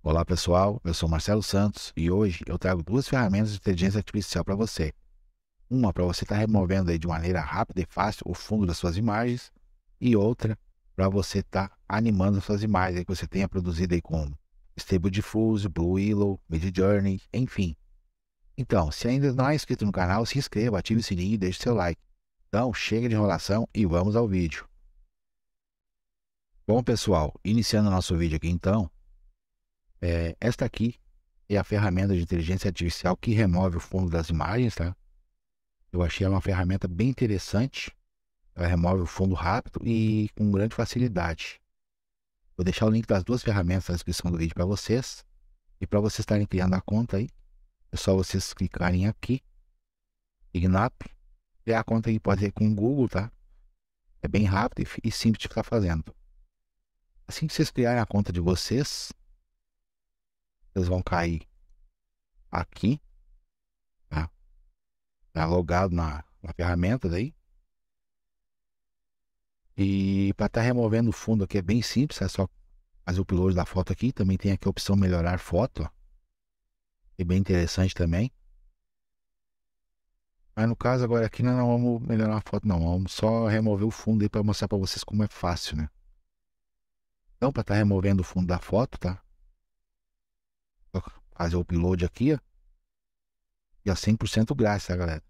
Olá pessoal, eu sou Marcelo Santos e hoje eu trago duas ferramentas de inteligência artificial para você. Uma para você estar tá removendo aí de maneira rápida e fácil o fundo das suas imagens e outra para você estar tá animando as suas imagens que você tenha produzido aí como Stable Diffuse, Blue Willow, Mid Journey, enfim. Então, se ainda não é inscrito no canal, se inscreva, ative o sininho e deixe seu like. Então, chega de enrolação e vamos ao vídeo. Bom pessoal, iniciando nosso vídeo aqui então, é, esta aqui é a ferramenta de inteligência artificial que remove o fundo das imagens, tá? Eu achei ela uma ferramenta bem interessante. Ela remove o fundo rápido e com grande facilidade. Vou deixar o link das duas ferramentas na descrição do vídeo para vocês. E para vocês estarem criando a conta aí, é só vocês clicarem aqui, Ignap, criar a conta aí pode ser com o Google, tá? É bem rápido e simples de estar fazendo. Assim que vocês criarem a conta de vocês, eles vão cair aqui, tá? tá logado na, na ferramenta daí. E para estar tá removendo o fundo aqui é bem simples, é só fazer o upload da foto aqui. Também tem aqui a opção melhorar foto, É bem interessante também. Mas no caso agora aqui nós né, não vamos melhorar a foto não, vamos só remover o fundo aí para mostrar para vocês como é fácil, né? Então para estar tá removendo o fundo da foto, tá? fazer o upload aqui, ó. E a é 100% grátis, tá, galera?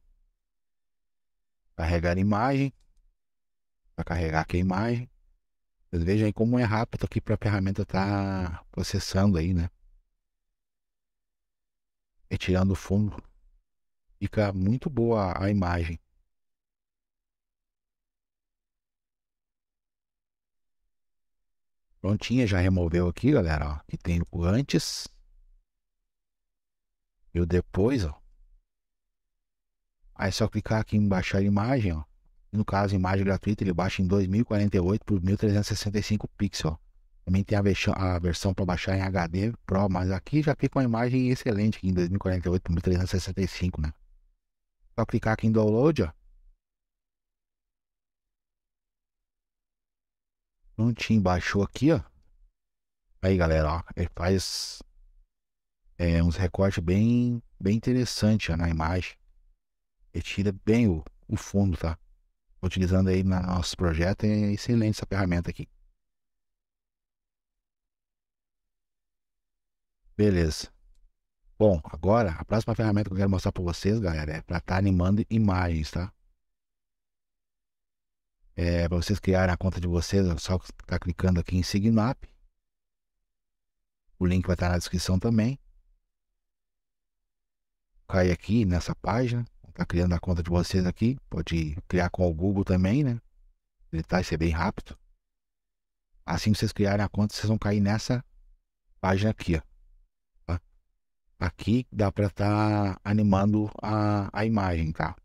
Carregar a imagem. Vai carregar aqui a imagem. Vocês vejam aí como é rápido aqui para a ferramenta estar tá processando aí, né? Retirando o fundo. Fica muito boa a imagem. Prontinha, já removeu aqui, galera. Ó. que tem o antes e o depois, ó. Aí é só clicar aqui em baixar a imagem, ó. No caso, imagem gratuita, ele baixa em 2048 por 1365 pixels. Também tem a versão, a versão para baixar em HD Pro, mas aqui já fica uma imagem excelente aqui em 2048 por 1365, né? Só clicar aqui em download, ó. Prontinho, baixou aqui, ó. Aí, galera, ó, ele faz é, uns recortes bem, bem interessantes na imagem. Retira bem o, o fundo, tá? Utilizando aí no nosso projeto, é excelente essa ferramenta aqui. Beleza. Bom, agora a próxima ferramenta que eu quero mostrar para vocês, galera, é para estar tá animando imagens, tá? É, para vocês criarem a conta de vocês, é só tá clicando aqui em Sign O link vai estar tá na descrição também cai aqui nessa página. Tá criando a conta de vocês aqui. Pode criar com o Google também, né? tá, e ser bem rápido. Assim que vocês criarem a conta, vocês vão cair nessa página aqui, ó. Tá? Aqui dá para estar tá animando a, a imagem, tá?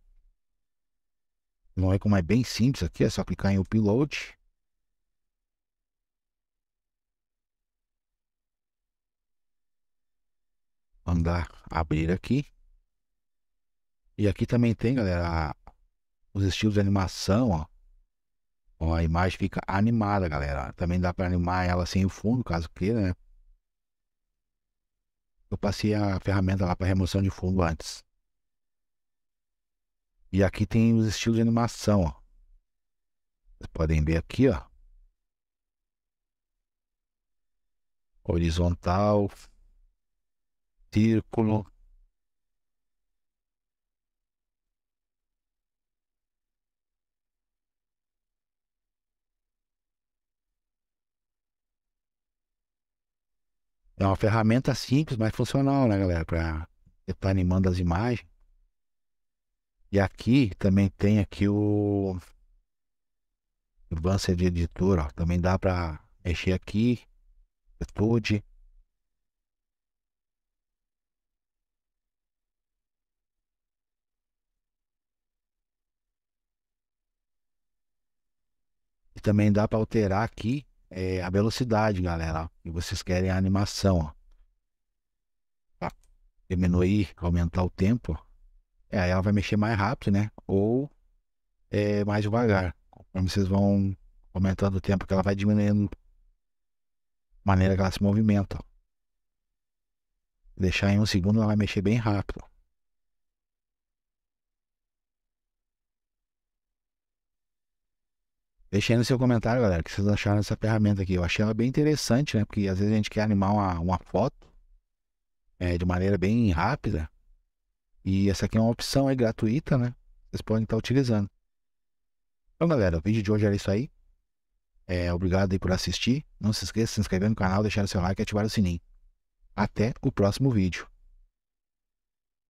Não é como é bem simples aqui, é só clicar em upload. Vamos dar abrir aqui. E aqui também tem, galera, os estilos de animação, ó. A imagem fica animada, galera. Também dá para animar ela sem assim o fundo, caso queira, né? Eu passei a ferramenta lá para remoção de fundo antes. E aqui tem os estilos de animação, ó. Vocês podem ver aqui, ó. Horizontal, círculo, É uma ferramenta simples, mas funcional, né, galera? Para estar animando as imagens. E aqui também tem aqui o Advanced Editor, ó. Também dá para mexer aqui. Atitude. E também dá para alterar aqui é, a velocidade, galera. E vocês querem a animação, Diminuir, tá. aumentar o tempo. É, aí ela vai mexer mais rápido, né? Ou é, mais devagar. Como vocês vão aumentando o tempo, que ela vai diminuindo a maneira que ela se movimenta. Deixar em um segundo, ela vai mexer bem rápido. Deixem aí no seu comentário, galera, o que vocês acharam dessa ferramenta aqui. Eu achei ela bem interessante, né? Porque às vezes a gente quer animar uma, uma foto é, de maneira bem rápida. E essa aqui é uma opção é gratuita, né? Vocês podem estar utilizando. Então, galera, o vídeo de hoje era isso aí. É, obrigado aí por assistir. Não se esqueça de se inscrever no canal, deixar o seu like e ativar o sininho. Até o próximo vídeo.